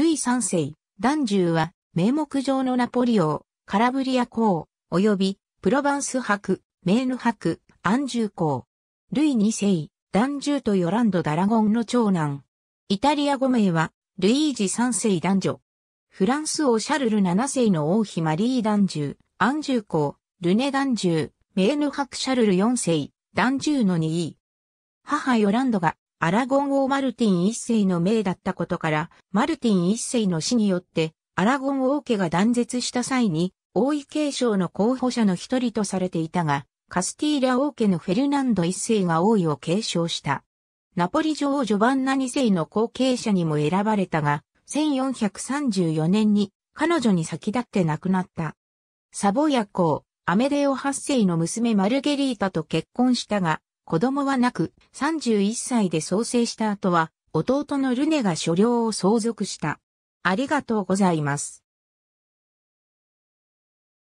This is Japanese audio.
ルイ三世、ダンジューは、名目上のナポリー、カラブリア公、及び、プロヴァンス博、メーヌ博、アンジュー公。ルイ二世、ダンジューとヨランド・ダラゴンの長男。イタリア語名は、ルイージ三世男女。フランス王シャルル七世の王妃マリー・ダンジュー、アンジュー公、ルネ・ダンジュー、メーヌ博シャルル四世、ダンジューの2位。母ヨランドがアラゴン王マルティン一世の命だったことから、マルティン一世の死によって、アラゴン王家が断絶した際に、王位継承の候補者の一人とされていたが、カスティーラ王家のフェルナンド一世が王位を継承した。ナポリ女王ジョバンナ二世の後継者にも選ばれたが、1434年に彼女に先立って亡くなった。サボヤ公、アメデオ八世の娘マルゲリータと結婚したが、子供はなく、31歳で創生した後は、弟のルネが所領を相続した。ありがとうございます。